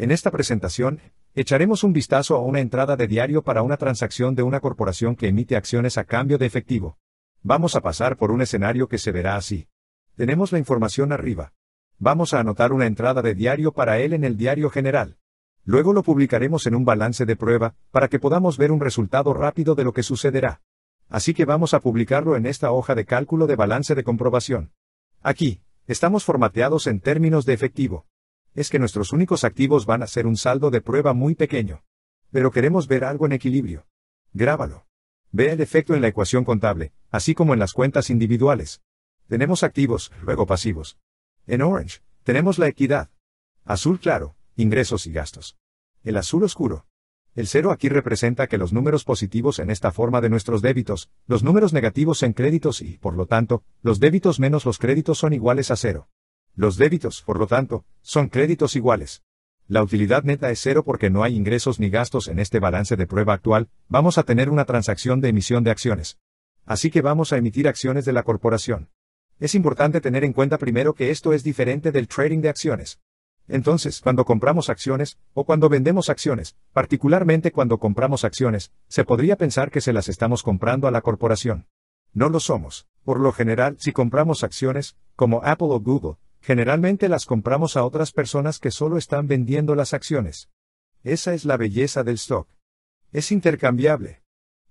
En esta presentación, echaremos un vistazo a una entrada de diario para una transacción de una corporación que emite acciones a cambio de efectivo. Vamos a pasar por un escenario que se verá así. Tenemos la información arriba. Vamos a anotar una entrada de diario para él en el diario general. Luego lo publicaremos en un balance de prueba, para que podamos ver un resultado rápido de lo que sucederá. Así que vamos a publicarlo en esta hoja de cálculo de balance de comprobación. Aquí, estamos formateados en términos de efectivo es que nuestros únicos activos van a ser un saldo de prueba muy pequeño. Pero queremos ver algo en equilibrio. Grábalo. Ve el efecto en la ecuación contable, así como en las cuentas individuales. Tenemos activos, luego pasivos. En orange, tenemos la equidad. Azul claro, ingresos y gastos. El azul oscuro. El cero aquí representa que los números positivos en esta forma de nuestros débitos, los números negativos en créditos y, por lo tanto, los débitos menos los créditos son iguales a cero. Los débitos, por lo tanto, son créditos iguales. La utilidad neta es cero porque no hay ingresos ni gastos en este balance de prueba actual, vamos a tener una transacción de emisión de acciones. Así que vamos a emitir acciones de la corporación. Es importante tener en cuenta primero que esto es diferente del trading de acciones. Entonces, cuando compramos acciones, o cuando vendemos acciones, particularmente cuando compramos acciones, se podría pensar que se las estamos comprando a la corporación. No lo somos. Por lo general, si compramos acciones, como Apple o Google, Generalmente las compramos a otras personas que solo están vendiendo las acciones. Esa es la belleza del stock. Es intercambiable.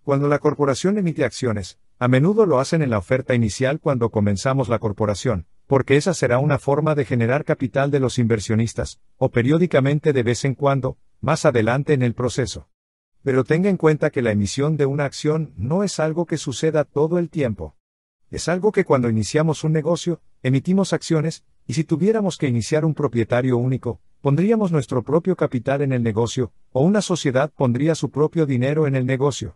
Cuando la corporación emite acciones, a menudo lo hacen en la oferta inicial cuando comenzamos la corporación, porque esa será una forma de generar capital de los inversionistas, o periódicamente de vez en cuando, más adelante en el proceso. Pero tenga en cuenta que la emisión de una acción no es algo que suceda todo el tiempo. Es algo que cuando iniciamos un negocio, emitimos acciones, y si tuviéramos que iniciar un propietario único, pondríamos nuestro propio capital en el negocio, o una sociedad pondría su propio dinero en el negocio.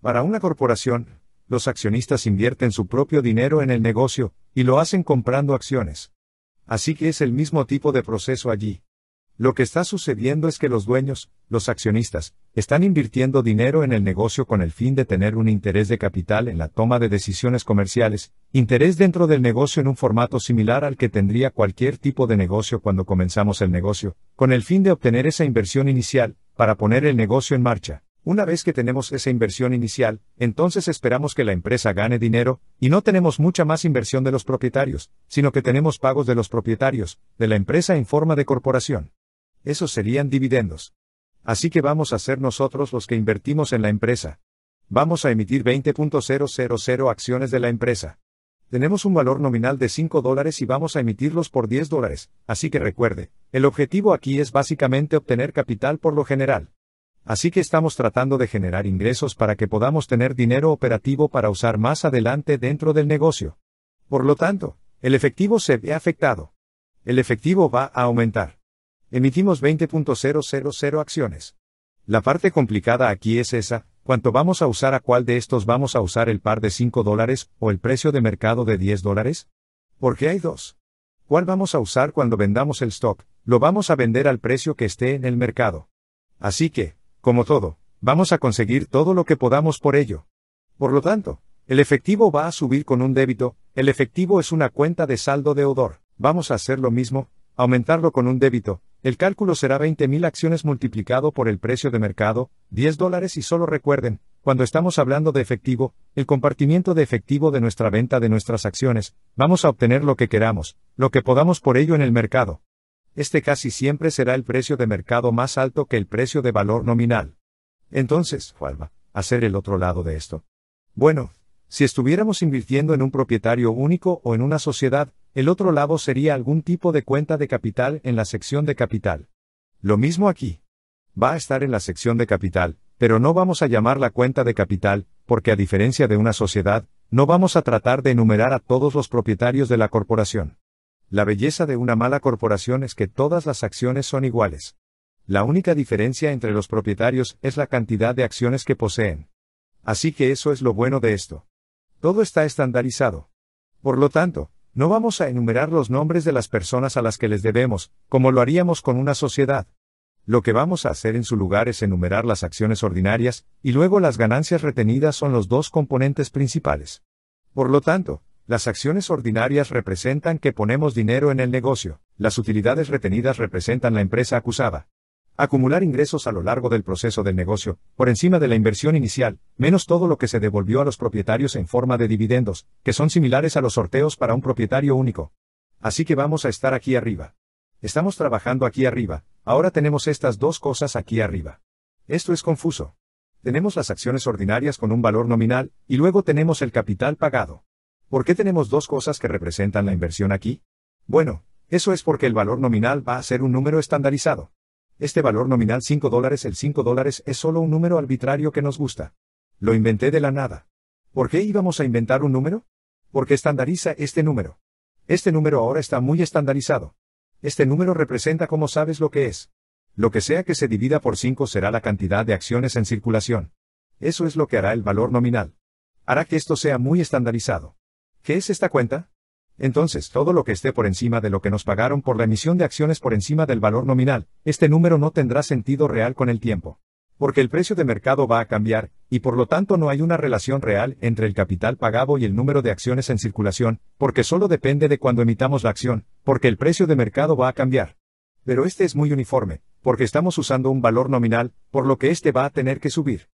Para una corporación, los accionistas invierten su propio dinero en el negocio, y lo hacen comprando acciones. Así que es el mismo tipo de proceso allí. Lo que está sucediendo es que los dueños, los accionistas, están invirtiendo dinero en el negocio con el fin de tener un interés de capital en la toma de decisiones comerciales, interés dentro del negocio en un formato similar al que tendría cualquier tipo de negocio cuando comenzamos el negocio, con el fin de obtener esa inversión inicial, para poner el negocio en marcha. Una vez que tenemos esa inversión inicial, entonces esperamos que la empresa gane dinero, y no tenemos mucha más inversión de los propietarios, sino que tenemos pagos de los propietarios, de la empresa en forma de corporación. Esos serían dividendos. Así que vamos a ser nosotros los que invertimos en la empresa. Vamos a emitir 20.000 acciones de la empresa. Tenemos un valor nominal de 5 dólares y vamos a emitirlos por 10 dólares, así que recuerde, el objetivo aquí es básicamente obtener capital por lo general. Así que estamos tratando de generar ingresos para que podamos tener dinero operativo para usar más adelante dentro del negocio. Por lo tanto, el efectivo se ve afectado. El efectivo va a aumentar. Emitimos 20.000 acciones. La parte complicada aquí es esa, cuánto vamos a usar a cuál de estos vamos a usar el par de 5 dólares o el precio de mercado de 10 dólares? Porque hay dos. ¿Cuál vamos a usar cuando vendamos el stock? Lo vamos a vender al precio que esté en el mercado. Así que, como todo, vamos a conseguir todo lo que podamos por ello. Por lo tanto, el efectivo va a subir con un débito, el efectivo es una cuenta de saldo deudor. Vamos a hacer lo mismo, aumentarlo con un débito, el cálculo será 20.000 acciones multiplicado por el precio de mercado, 10 dólares y solo recuerden, cuando estamos hablando de efectivo, el compartimiento de efectivo de nuestra venta de nuestras acciones, vamos a obtener lo que queramos, lo que podamos por ello en el mercado. Este casi siempre será el precio de mercado más alto que el precio de valor nominal. Entonces, Juanma, hacer el otro lado de esto. Bueno, si estuviéramos invirtiendo en un propietario único o en una sociedad, el otro lado sería algún tipo de cuenta de capital en la sección de capital. Lo mismo aquí. Va a estar en la sección de capital, pero no vamos a llamar la cuenta de capital, porque a diferencia de una sociedad, no vamos a tratar de enumerar a todos los propietarios de la corporación. La belleza de una mala corporación es que todas las acciones son iguales. La única diferencia entre los propietarios es la cantidad de acciones que poseen. Así que eso es lo bueno de esto. Todo está estandarizado. Por lo tanto, no vamos a enumerar los nombres de las personas a las que les debemos, como lo haríamos con una sociedad. Lo que vamos a hacer en su lugar es enumerar las acciones ordinarias, y luego las ganancias retenidas son los dos componentes principales. Por lo tanto, las acciones ordinarias representan que ponemos dinero en el negocio, las utilidades retenidas representan la empresa acusada. Acumular ingresos a lo largo del proceso del negocio, por encima de la inversión inicial, menos todo lo que se devolvió a los propietarios en forma de dividendos, que son similares a los sorteos para un propietario único. Así que vamos a estar aquí arriba. Estamos trabajando aquí arriba, ahora tenemos estas dos cosas aquí arriba. Esto es confuso. Tenemos las acciones ordinarias con un valor nominal, y luego tenemos el capital pagado. ¿Por qué tenemos dos cosas que representan la inversión aquí? Bueno, eso es porque el valor nominal va a ser un número estandarizado. Este valor nominal 5 dólares, el 5 dólares es solo un número arbitrario que nos gusta. Lo inventé de la nada. ¿Por qué íbamos a inventar un número? Porque estandariza este número. Este número ahora está muy estandarizado. Este número representa como sabes lo que es. Lo que sea que se divida por 5 será la cantidad de acciones en circulación. Eso es lo que hará el valor nominal. Hará que esto sea muy estandarizado. ¿Qué es esta cuenta? Entonces, todo lo que esté por encima de lo que nos pagaron por la emisión de acciones por encima del valor nominal, este número no tendrá sentido real con el tiempo. Porque el precio de mercado va a cambiar, y por lo tanto no hay una relación real entre el capital pagado y el número de acciones en circulación, porque solo depende de cuando emitamos la acción, porque el precio de mercado va a cambiar. Pero este es muy uniforme, porque estamos usando un valor nominal, por lo que este va a tener que subir.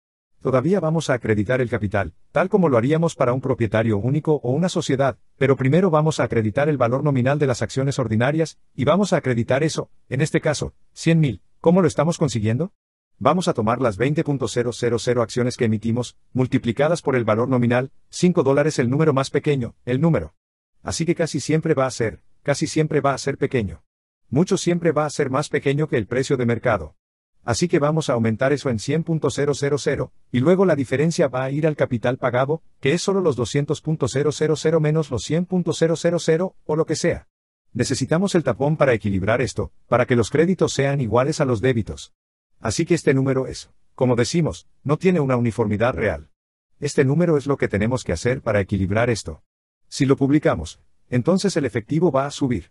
Todavía vamos a acreditar el capital, tal como lo haríamos para un propietario único o una sociedad, pero primero vamos a acreditar el valor nominal de las acciones ordinarias, y vamos a acreditar eso, en este caso, 100.000. ¿Cómo lo estamos consiguiendo? Vamos a tomar las 20.000 acciones que emitimos, multiplicadas por el valor nominal, 5 dólares el número más pequeño, el número. Así que casi siempre va a ser, casi siempre va a ser pequeño. Mucho siempre va a ser más pequeño que el precio de mercado. Así que vamos a aumentar eso en 100.000, y luego la diferencia va a ir al capital pagado, que es solo los 200.000 menos los 100.000, o lo que sea. Necesitamos el tapón para equilibrar esto, para que los créditos sean iguales a los débitos. Así que este número es, como decimos, no tiene una uniformidad real. Este número es lo que tenemos que hacer para equilibrar esto. Si lo publicamos, entonces el efectivo va a subir.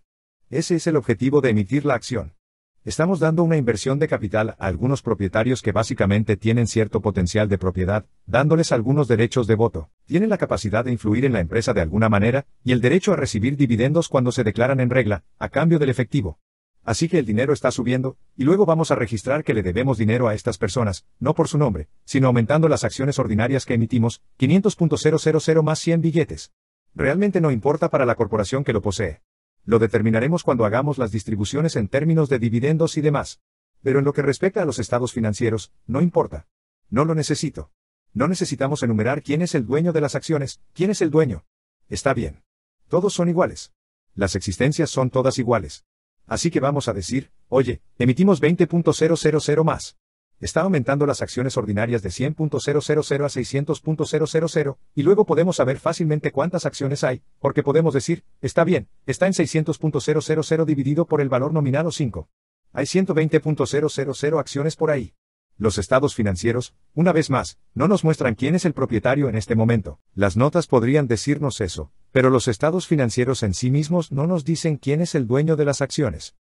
Ese es el objetivo de emitir la acción. Estamos dando una inversión de capital a algunos propietarios que básicamente tienen cierto potencial de propiedad, dándoles algunos derechos de voto. Tienen la capacidad de influir en la empresa de alguna manera, y el derecho a recibir dividendos cuando se declaran en regla, a cambio del efectivo. Así que el dinero está subiendo, y luego vamos a registrar que le debemos dinero a estas personas, no por su nombre, sino aumentando las acciones ordinarias que emitimos, 500.000 más 100 billetes. Realmente no importa para la corporación que lo posee. Lo determinaremos cuando hagamos las distribuciones en términos de dividendos y demás. Pero en lo que respecta a los estados financieros, no importa. No lo necesito. No necesitamos enumerar quién es el dueño de las acciones, quién es el dueño. Está bien. Todos son iguales. Las existencias son todas iguales. Así que vamos a decir, oye, emitimos 20.000 más está aumentando las acciones ordinarias de 100.000 a 600.000, y luego podemos saber fácilmente cuántas acciones hay, porque podemos decir, está bien, está en 600.000 dividido por el valor nominado 5. Hay 120.000 acciones por ahí. Los estados financieros, una vez más, no nos muestran quién es el propietario en este momento. Las notas podrían decirnos eso, pero los estados financieros en sí mismos no nos dicen quién es el dueño de las acciones.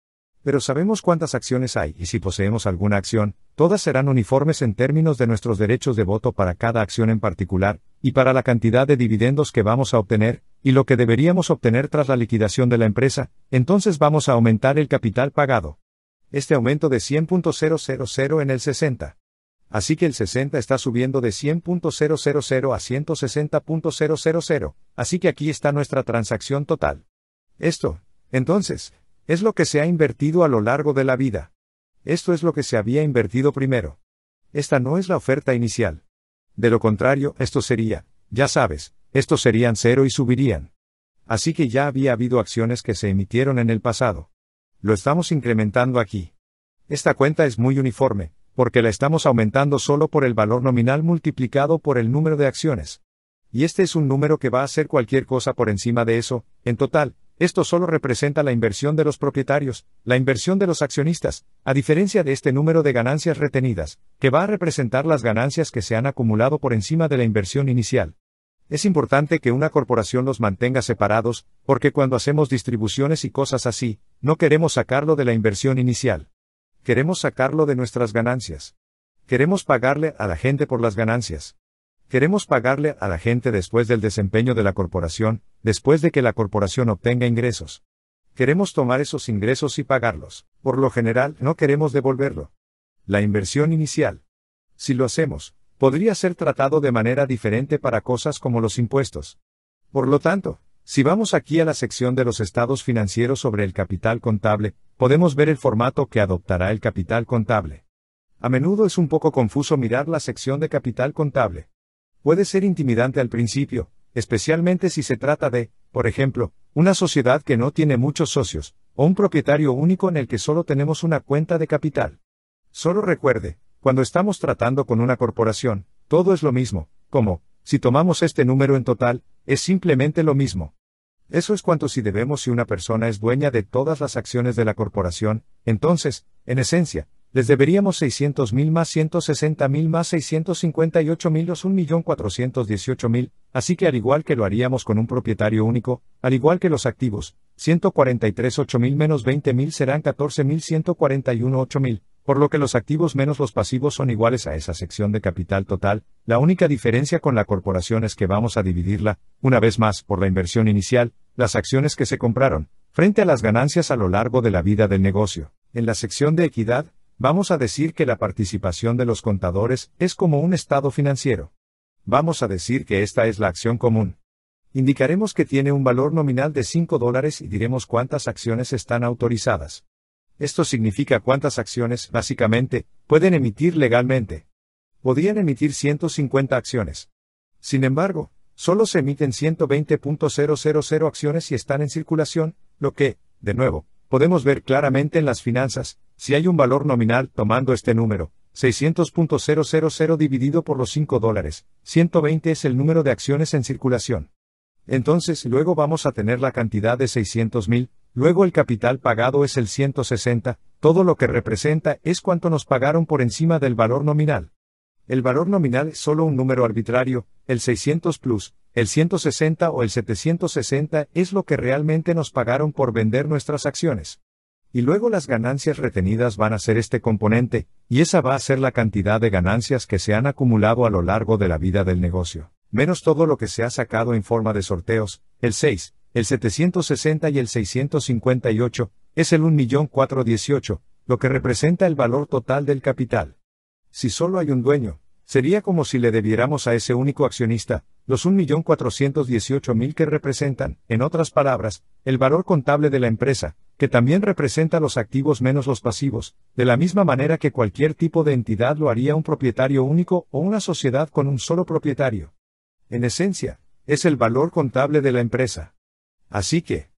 Pero sabemos cuántas acciones hay y si poseemos alguna acción, todas serán uniformes en términos de nuestros derechos de voto para cada acción en particular, y para la cantidad de dividendos que vamos a obtener, y lo que deberíamos obtener tras la liquidación de la empresa, entonces vamos a aumentar el capital pagado. Este aumento de 100.000 en el 60. Así que el 60 está subiendo de 100.000 a 160.000, así que aquí está nuestra transacción total. Esto, entonces, es lo que se ha invertido a lo largo de la vida. Esto es lo que se había invertido primero. Esta no es la oferta inicial. De lo contrario, esto sería, ya sabes, estos serían cero y subirían. Así que ya había habido acciones que se emitieron en el pasado. Lo estamos incrementando aquí. Esta cuenta es muy uniforme, porque la estamos aumentando solo por el valor nominal multiplicado por el número de acciones. Y este es un número que va a ser cualquier cosa por encima de eso, en total, esto solo representa la inversión de los propietarios, la inversión de los accionistas, a diferencia de este número de ganancias retenidas, que va a representar las ganancias que se han acumulado por encima de la inversión inicial. Es importante que una corporación los mantenga separados, porque cuando hacemos distribuciones y cosas así, no queremos sacarlo de la inversión inicial. Queremos sacarlo de nuestras ganancias. Queremos pagarle a la gente por las ganancias. Queremos pagarle a la gente después del desempeño de la corporación, después de que la corporación obtenga ingresos. Queremos tomar esos ingresos y pagarlos. Por lo general, no queremos devolverlo. La inversión inicial. Si lo hacemos, podría ser tratado de manera diferente para cosas como los impuestos. Por lo tanto, si vamos aquí a la sección de los estados financieros sobre el capital contable, podemos ver el formato que adoptará el capital contable. A menudo es un poco confuso mirar la sección de capital contable puede ser intimidante al principio, especialmente si se trata de, por ejemplo, una sociedad que no tiene muchos socios, o un propietario único en el que solo tenemos una cuenta de capital. Solo recuerde, cuando estamos tratando con una corporación, todo es lo mismo, como, si tomamos este número en total, es simplemente lo mismo. Eso es cuanto si debemos si una persona es dueña de todas las acciones de la corporación, entonces, en esencia, les deberíamos 600.000 más 160.000 más 658.000 los 1.418.000, así que al igual que lo haríamos con un propietario único, al igual que los activos, 143.8.000 menos 20.000 serán 14.141.8.000, por lo que los activos menos los pasivos son iguales a esa sección de capital total, la única diferencia con la corporación es que vamos a dividirla, una vez más, por la inversión inicial, las acciones que se compraron, frente a las ganancias a lo largo de la vida del negocio. En la sección de equidad, Vamos a decir que la participación de los contadores es como un estado financiero. Vamos a decir que esta es la acción común. Indicaremos que tiene un valor nominal de 5 dólares y diremos cuántas acciones están autorizadas. Esto significa cuántas acciones, básicamente, pueden emitir legalmente. Podían emitir 150 acciones. Sin embargo, solo se emiten 120.000 acciones y están en circulación, lo que, de nuevo, podemos ver claramente en las finanzas, si hay un valor nominal tomando este número, 600.000 dividido por los 5 dólares, 120 es el número de acciones en circulación. Entonces luego vamos a tener la cantidad de 600.000, luego el capital pagado es el 160, todo lo que representa es cuánto nos pagaron por encima del valor nominal el valor nominal es solo un número arbitrario, el 600 plus, el 160 o el 760 es lo que realmente nos pagaron por vender nuestras acciones. Y luego las ganancias retenidas van a ser este componente, y esa va a ser la cantidad de ganancias que se han acumulado a lo largo de la vida del negocio, menos todo lo que se ha sacado en forma de sorteos, el 6, el 760 y el 658, es el 1.418, lo que representa el valor total del capital si solo hay un dueño, sería como si le debiéramos a ese único accionista, los 1.418.000 que representan, en otras palabras, el valor contable de la empresa, que también representa los activos menos los pasivos, de la misma manera que cualquier tipo de entidad lo haría un propietario único o una sociedad con un solo propietario. En esencia, es el valor contable de la empresa. Así que,